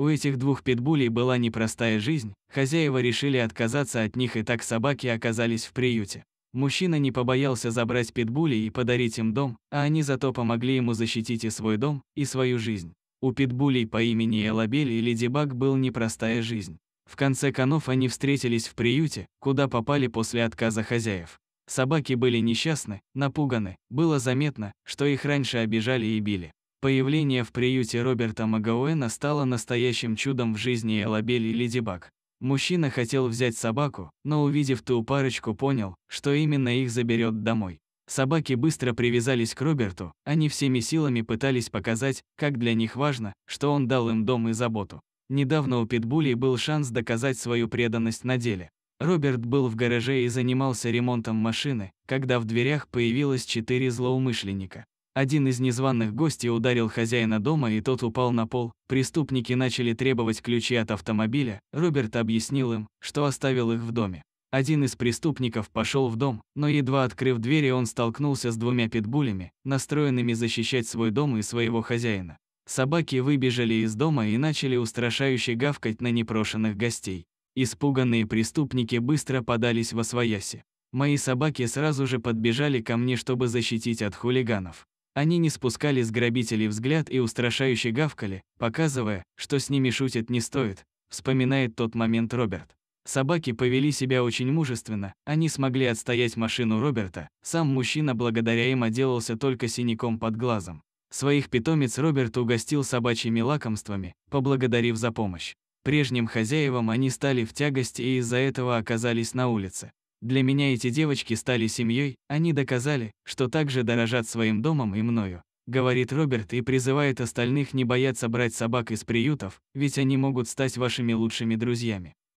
У этих двух питбулей была непростая жизнь, хозяева решили отказаться от них и так собаки оказались в приюте. Мужчина не побоялся забрать питбулей и подарить им дом, а они зато помогли ему защитить и свой дом, и свою жизнь. У питбулей по имени Элабель и Леди Баг был непростая жизнь. В конце конов они встретились в приюте, куда попали после отказа хозяев. Собаки были несчастны, напуганы, было заметно, что их раньше обижали и били. Появление в приюте Роберта Магауэна стало настоящим чудом в жизни Элабель и Леди Баг. Мужчина хотел взять собаку, но увидев ту парочку, понял, что именно их заберет домой. Собаки быстро привязались к Роберту, они всеми силами пытались показать, как для них важно, что он дал им дом и заботу. Недавно у Питбулей был шанс доказать свою преданность на деле. Роберт был в гараже и занимался ремонтом машины, когда в дверях появилось четыре злоумышленника. Один из незваных гостей ударил хозяина дома, и тот упал на пол. Преступники начали требовать ключи от автомобиля. Роберт объяснил им, что оставил их в доме. Один из преступников пошел в дом, но едва открыв двери, он столкнулся с двумя питбулями, настроенными защищать свой дом и своего хозяина. Собаки выбежали из дома и начали устрашающе гавкать на непрошенных гостей. Испуганные преступники быстро подались во свояси. Мои собаки сразу же подбежали ко мне, чтобы защитить от хулиганов. Они не спускали с грабителей взгляд и устрашающе гавкали, показывая, что с ними шутить не стоит, вспоминает тот момент Роберт. Собаки повели себя очень мужественно, они смогли отстоять машину Роберта, сам мужчина благодаря им отделался только синяком под глазом. Своих питомец Роберт угостил собачьими лакомствами, поблагодарив за помощь. Прежним хозяевам они стали в тягости и из-за этого оказались на улице. Для меня эти девочки стали семьей, они доказали, что также дорожат своим домом и мною, говорит Роберт и призывает остальных не бояться брать собак из приютов, ведь они могут стать вашими лучшими друзьями.